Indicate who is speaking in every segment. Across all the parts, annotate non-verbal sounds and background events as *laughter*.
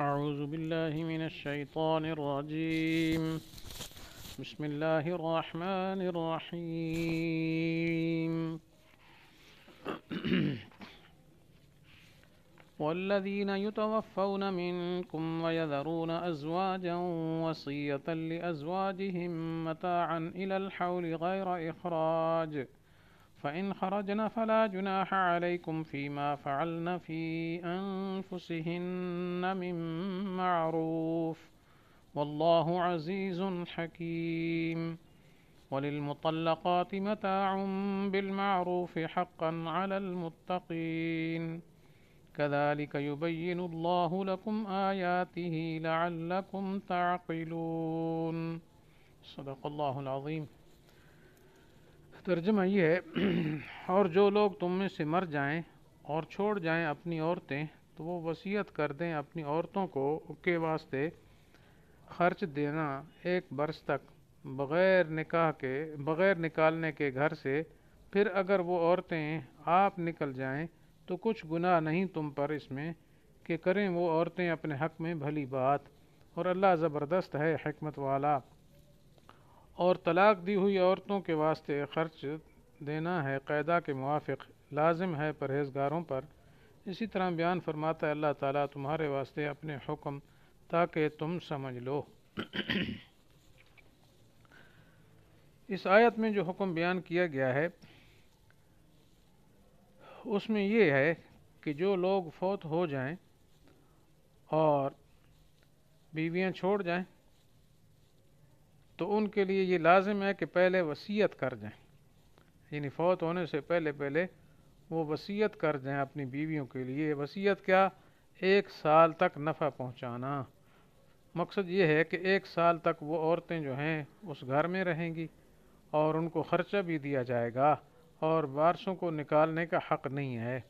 Speaker 1: أعوذ بالله من الشيطان الرجيم بسم الله الرحمن الرحيم *clears throat* والذين يتوفون منكم ويذرون أزواجا وصية لأزواجهم متاعا إلى الحول غير إخراج ۖ فإن خرجن فلا جناح عليكم فيما فعلن في أنفسهن من معروف والله عزيز حكيم وللمطلقات متاع بالمعروف حقا على المتقين كذلك يبين الله لكم آياته لعلكم تعقلون صدق الله العظيم तर्जमा ये है *clears throat* और जो लोग तुम में से मर जाएं और छोड़ जाएं अपनी औरतें तो वो वसीयत कर दें अपनी औरतों को के वास्ते खर्च देना एक बरस तक बग़ैर निकाह के बग़ैर निकालने के घर से फिर अगर वो औरतें आप निकल जाएं तो कुछ गुनाह नहीं तुम पर इसमें कि करें वो औरतें अपने हक़ में भली बात और अल्लाह ज़बरदस्त है हमत वाला और तलाक दी हुई औरतों के वास्ते खर्च देना है कायदा के मुआफ़ लाजिम है परहेजगारों पर इसी तरह बयान फरमाता है अल्लाह ताला तुम्हारे वास्ते अपने हुक्म ताकि तुम समझ लो *clears throat* इस आयत में जो हुक्म बयान किया गया है उसमें ये है कि जो लोग फौत हो जाएं और बीवियां छोड़ जाएं तो उनके लिए ये लाजिम है कि पहले वसीयत कर जाएं यानी फौत होने से पहले पहले वो वसीयत कर जाएं अपनी बीवियों के लिए वसीयत क्या एक साल तक नफ़ा पहुंचाना मकसद ये है कि एक साल तक वो औरतें जो हैं उस घर में रहेंगी और उनको ख़र्चा भी दिया जाएगा और वारसों को निकालने का हक़ नहीं है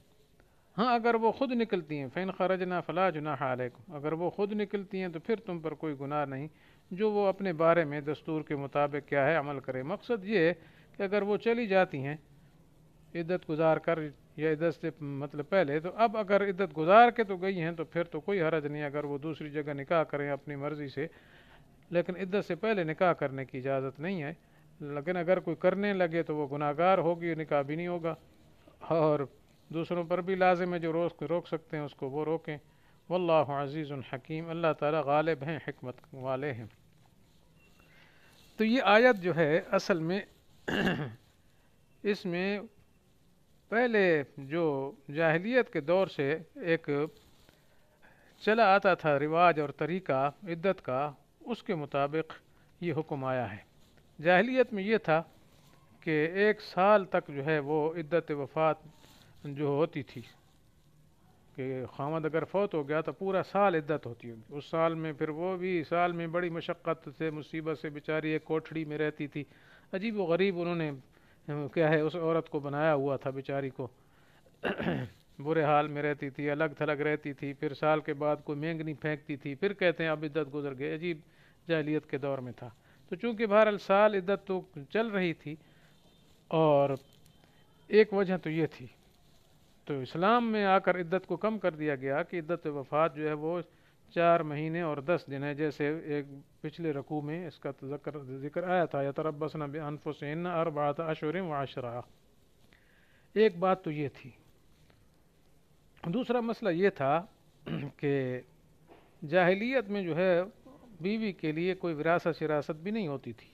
Speaker 1: हाँ अगर वो ख़ुद निकलती हैं फ़ैन खरज ना फ़ला जुना हाल अगर वो ख़ुद निकलती हैं तो फिर तुम पर कोई गुनाह नहीं जो वो अपने बारे में दस्तूर के मुताबिक क्या है अमल करे मकसद ये है कि अगर वो चली जाती हैं इद्दत गुजार कर या इद्दत से मतलब पहले तो अब अगर इद्दत गुजार के तो गई हैं तो फिर तो कोई हरज नहीं अगर वो दूसरी जगह निकाह करें अपनी मर्ज़ी से लेकिन इद्दत से पहले निकाह करने की इजाज़त नहीं है लेकिन अगर कोई करने लगे तो वो गुनाहगार होगी निकाह भी नहीं होगा और दूसरों पर भी लाजिम है जो रोक रोक सकते हैं उसको वो रोकें वल्लाह अज़ीज़ हकीम अल्लाह ताला गालिब हैं हमत वाले हैं तो ये आयत जो है असल में *clears throat* इसमें पहले जो जाहलीत के दौर से एक चला आता था रिवाज और तरीक़ा इद्दत का उसके मुताबिक ये हुक्म आया है जाहलीत में ये था कि एक साल तक जो है वो इद्दत वफ़ात जो होती थी कि खामद अगर फौत हो गया तो पूरा साल इद्दत होती होगी उस साल में फिर वो भी साल में बड़ी मशक्क़त से मुसीबत से बेचारी एक कोठड़ी में रहती थी अजीब व गरीब उन्होंने क्या है उस औरत को बनाया हुआ था बेचारी को *clears throat* बुरे हाल में रहती थी अलग थलग रहती थी फिर साल के बाद कोई मेंगनी फेंकती थी फिर कहते हैं अब इद्दत गुजर गए अजीब जाहलीत के दौर में था तो चूँकि बहरहाल साल इद्दत तो चल रही थी और एक वजह तो ये थी तो इस्लाम में आकर इद्दत को कम कर दिया गया कि इद्दत वफ़ात जो है वो चार महीने और दस दिन है जैसे एक पिछले रकू में इसका जिक्र जिक्र आया था या तरबसना अनफुसैन अरबात अशर वाशरा एक बात तो ये थी दूसरा मसला ये था कि जाहलीत में जो है बीवी के लिए कोई विरासत शरासत भी नहीं होती थी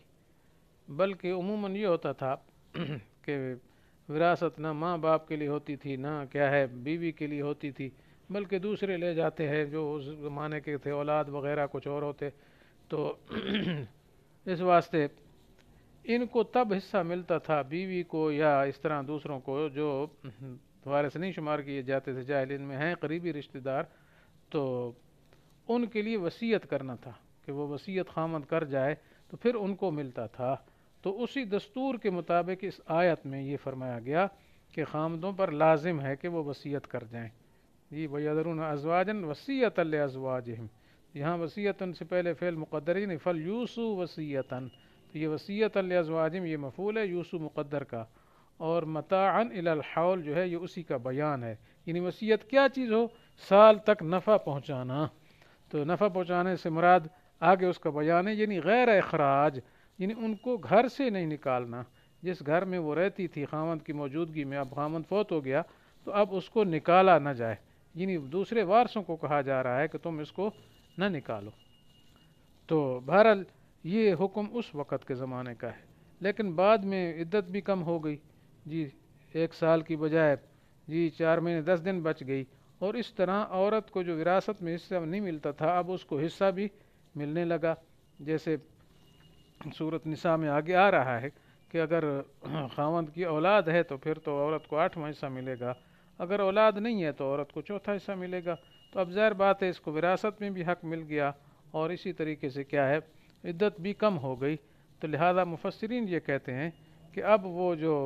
Speaker 1: बल्कि उमूमन ये होता था कि विरासत ना माँ बाप के लिए होती थी ना क्या है बीवी के लिए होती थी बल्कि दूसरे ले जाते हैं जो उस ज़माने के थे औलाद वगैरह कुछ और होते तो इस वास्ते इनको तब हिस्सा मिलता था बीवी को या इस तरह दूसरों को जो वारिस नहीं शुमार किए जाते थे जाहिल इनमें हैं करीबी रिश्तेदार तो उनके लिए वसीयत करना था कि वो वसीयत खामद कर जाए तो फिर उनको मिलता था तो उसी दस्तूर के मुताबिक इस आयत में ये फरमाया गया कि खामदों पर लाजिम है कि वो वसीयत कर जाएं जी वदरुन अजवाजन वसीयत अजवाज यहाँ वसीयतन से पहले फ़ेल नहीं फ़ल यूसु वसीयतन तो ये वसीयत अजवाजिम ये मफूल है यूसु मुक़दर का और मतान इलाहौल जो है ये उसी का बयान है यानी वसीयत क्या चीज़ हो साल तक नफ़ा पहुँचाना तो नफ़ा पहुँचाने से मुराद आगे उसका बयान है यानी गैर अखराज यानी उनको घर से नहीं निकालना जिस घर में वो रहती थी खामद की मौजूदगी में अब खामद फौत हो गया तो अब उसको निकाला ना जाए यानी दूसरे वारसों को कहा जा रहा है कि तुम इसको न निकालो तो बहरहाल ये हुक्म उस वक़्त के ज़माने का है लेकिन बाद में इद्दत भी कम हो गई जी एक साल की बजाय जी चार महीने दस दिन बच गई और इस तरह औरत को जो विरासत में हिस्सा नहीं मिलता था अब उसको हिस्सा भी मिलने लगा जैसे सूरत निसा में आगे आ रहा है कि अगर खावंद की औलाद है तो फिर तो औरत को आठवां हिस्सा मिलेगा अगर औलाद नहीं है तो औरत को चौथा हिस्सा मिलेगा तो अब ज़ाहिर बात है इसको विरासत में भी हक मिल गया और इसी तरीके से क्या है इद्दत भी कम हो गई तो लिहाजा मुफसरीन ये कहते हैं कि अब वो जो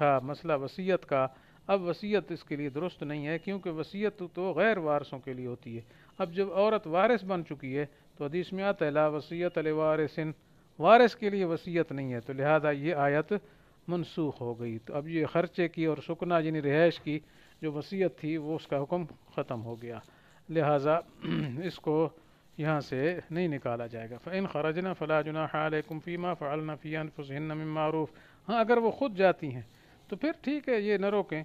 Speaker 1: था मसला वसीयत का अब वसीयत इसके लिए दुरुस्त नहीं है क्योंकि वसीयत तो गैर वारसों के लिए होती है अब जब औरत वारिस बन चुकी है तो हदीस में आता है ला वसीयत वारसिन वारिस के लिए वसीयत नहीं है तो लिहाजा ये आयत मनसूख हो गई तो अब ये खर्चे की और सुकना यानी रिहाइश की जो वसीयत थी वो उसका हुक्म ख़त्म हो गया लिहाजा *clears throat* इसको यहाँ से नहीं निकाला जाएगा फ़ैन खरजना फ़ला जुना आलकुम फ़ीमा फ़ालना फ़ियान फ़ुसन्न मारूफ हाँ अगर वो खुद जाती हैं तो फिर ठीक है ये न रोकें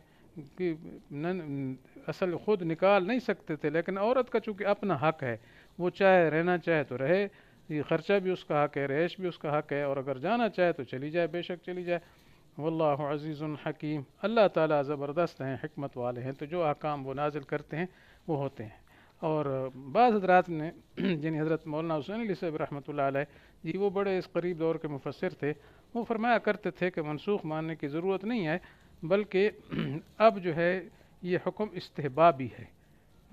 Speaker 1: कि न, असल खुद निकाल नहीं सकते थे लेकिन औरत का चूँकि अपना हक है वो चाहे रहना चाहे तो रहे ये ख़र्चा भी उसका हक है रहश भी उसका हक है और अगर जाना चाहे तो चली जाए बेशक चली जाए वल्लाह अज़ीज़ुल हकीम अल्लाह ताला ज़बरदस्त हैं हमत वाले हैं तो जो अहकाम वो नाजिल करते हैं वो होते हैं और बाद हजरात ने *clears throat* जिन हज़रत मौलाना हुसैन अली साहब जी वो बड़े इस करीब दौर के मुफसर थे वो फरमाया करते थे कि मनसूख मानने की ज़रूरत नहीं है बल्कि *clears throat* अब जो है ये हुक्म इस्तेबा है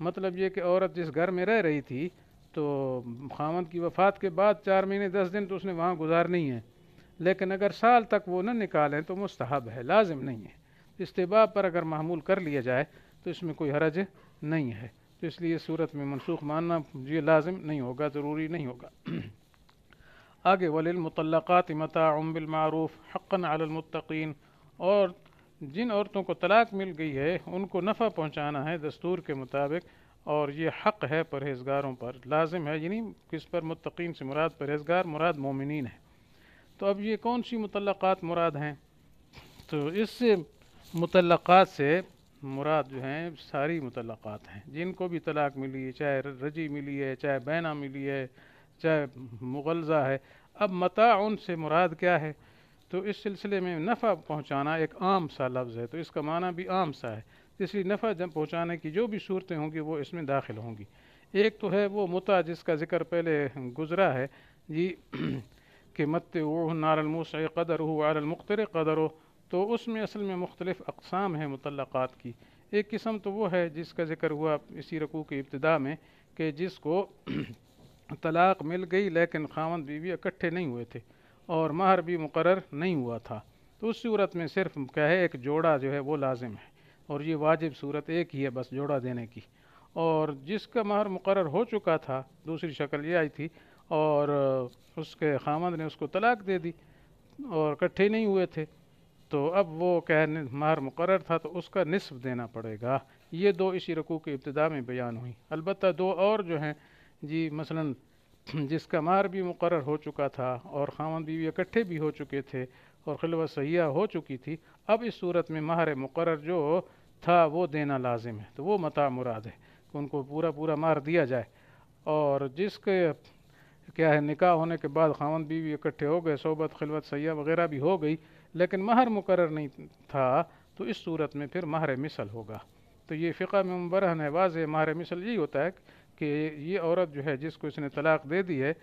Speaker 1: मतलब ये कि औरत जिस घर में रह रही थी तो खामद की वफ़ात के बाद चार महीने दस दिन तो उसने वहाँ गुजारनी है लेकिन अगर साल तक वो न निकालें तो मुस्तहब है लाजिम नहीं है इस्तेबा पर अगर मामूल कर लिया जाए तो इसमें कोई हरज नहीं है तो इसलिए सूरत में मनसूख मानना ये लाजिम नहीं होगा ज़रूरी नहीं होगा *clears throat* आगे वलमतलक़ात मताबिलमूफ़ हक़न अलमतकीन और जिन औरतों को तलाक़ मिल गई है उनको नफ़ा पहुँचाना है दस्तूर के मुताबिक और ये हक़ है परहेज़गारों पर लाजिम है यानी किस पर मुतकीन से मुराद परहेज़गार मुराद मोमिन है तो अब ये कौन सी मुतलक़ात मुराद हैं तो इस मुतलक़ात से मुराद जो हैं सारी मुतलक़ात हैं जिनको भी तलाक़ मिली है चाहे रजी मिली है चाहे बैना मिली है चाहे मुगलजा है अब मता से मुराद क्या है तो इस सिलसिले में नफ़ा पहुँचाना एक आम सा लफ्ज़ है तो इसका माना भी आम सा है इसलिए नफ़ा पहुँचाने की जो भी सूरतें होंगी वो इसमें दाखिल होंगी एक तो है वो मुता जिसका जिक्र पहले गुजरा है जी *clears throat* कि मत वह नारमूस कदर हो मुख्तर कदर हो तो उसमें असल में मुख्तलिफ़ अकसाम हैं मुतलक़ात की एक किस्म तो वो है जिसका जिक्र हुआ इसी रकू की इब्तदा में कि जिसको *clears throat* तलाक़ मिल गई लेकिन खावंद बीवी इकट्ठे नहीं हुए थे और माहर भी मुकर नहीं हुआ था तो उस सूरत में सिर्फ क्या है एक जोड़ा जो है वो लाजिम है और ये वाजिब सूरत एक ही है बस जोड़ा देने की और जिसका महर मुकर हो चुका था दूसरी शक्ल ये आई थी और उसके खामद ने उसको तलाक दे दी और इकट्ठे नहीं हुए थे तो अब वो कहने महर मुकर था तो उसका नस्फ देना पड़ेगा ये दो इसी रकू के इब्तदा में बयान हुई अलबत् दो और जो हैं जी मसलन *clears throat* जिसका मार भी मुकर हो चुका था और खामन बीवी इकट्ठे भी हो चुके थे और खिलवत सयाह हो चुकी थी अब इस सूरत में माहर मुकर जो था वो देना लाजिम है तो वो मता मुराद है कि उनको पूरा पूरा मार दिया जाए और जिसके क्या है निकाह होने के बाद खावन बीवी इकट्ठे हो गए सोबत खिलवत सयाह वगैरह भी हो गई लेकिन महर मुकर नहीं था तो इस सूरत में फिर महर मिसल होगा तो ये फ़िका में बरहन है वाज महर मिसल यही होता है कि ये औरत जो है जिसको इसने तलाक़ दे दी है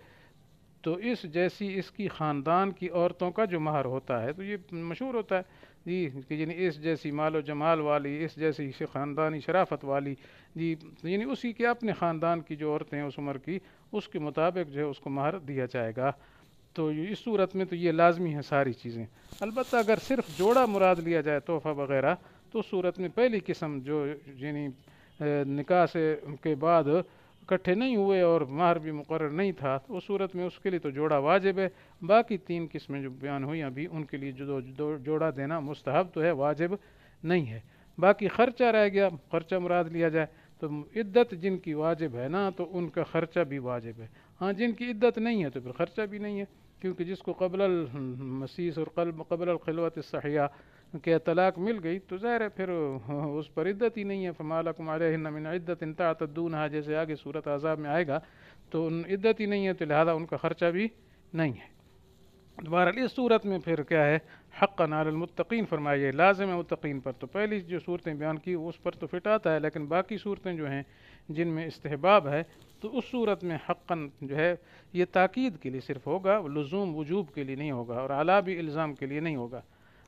Speaker 1: तो इस जैसी इसकी ख़ानदान की औरतों का जो महर होता है तो ये मशहूर होता है जी कि यानी इस जैसी माल जमाल वाली इस जैसी ख़ानदानी शराफत वाली जी तो यानी उसी के अपने ख़ानदान की जो औरतें हैं उस उम्र की उसके मुताबिक जो है उसको महार दिया जाएगा तो इस सूरत में तो ये लाजमी है सारी चीज़ें अलबत्त अगर सिर्फ जोड़ा मुराद लिया जाए तोहफ़ा वगैरह तो सूरत में पहली किस्म जो यानी निकाह से के बाद इकट्ठे नहीं हुए और माहर भी मुकर नहीं था तो उस सूरत में उसके लिए तो जोड़ा वाजिब है बाकी तीन किस्में जो बयान हुई अभी उनके लिए जो, जोड़ा देना मुस्तहब तो है वाजिब नहीं है बाकी ख़र्चा रह गया ख़र्चा मुराद लिया जाए तो इद्दत जिनकी वाजिब है ना तो उनका ख़र्चा भी वाजिब है हाँ जिनकी इद्दत नहीं है तो फिर ख़र्चा भी नहीं है क्योंकि जिसको कबल मसीस और कबल खिलवत सहिया कि तलाक मिल गई तो ज़ाहिर है फिर हाँ, उस पर इद्दत ही नहीं है फ़मालकमिन इद्दत इनता तदून हा जैसे आगे सूरत आज़ाब में आएगा तो उन इद्दत ही नहीं है तो लिहाजा उनका ख़र्चा भी नहीं है दोबारा इस सूरत में फिर क्या है हक़ नालमतकीन फरमाइए लाजम है मतकीन पर तो पहली जो सूरतें बयान की उस पर तो फिट आता है लेकिन बाकी सूरतें जो हैं जिनमें इस्तेहबाब है तो उस सूरत में हक़न जो है ये ताक़ीद के लिए सिर्फ होगा लजूम वजूब के लिए नहीं होगा और आला भी इल्ज़ाम के लिए नहीं होगा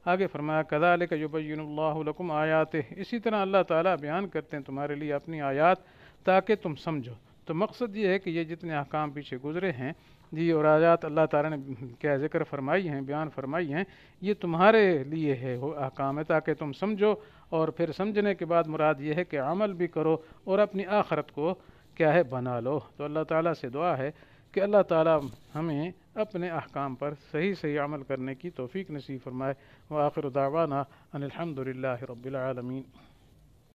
Speaker 1: आगे फरमाया कदालिक युबैनल्लाकुम आयात इसी तरह अल्लाह ताला बयान करते हैं तुम्हारे लिए अपनी आयात ताकि तुम समझो तो मकसद ये है कि ये जितने अहकाम पीछे गुजरे हैं जी और आयात अल्लाह ताला ने क्या जिक्र फरमाई हैं बयान फरमाई हैं ये तुम्हारे लिए है वो अहकाम है ताकि तुम समझो और फिर समझने के बाद मुराद ये है कि अमल भी करो और अपनी आखरत को क्या है बना लो तो अल्लाह ताला से दुआ है कि अल्लाह ताला हमें अपने अहकाम पर सही सही अमल करने की तोफ़ी नसीब फरमाए व आखिर दावाना अनिलहमदिल्ला रबालमीन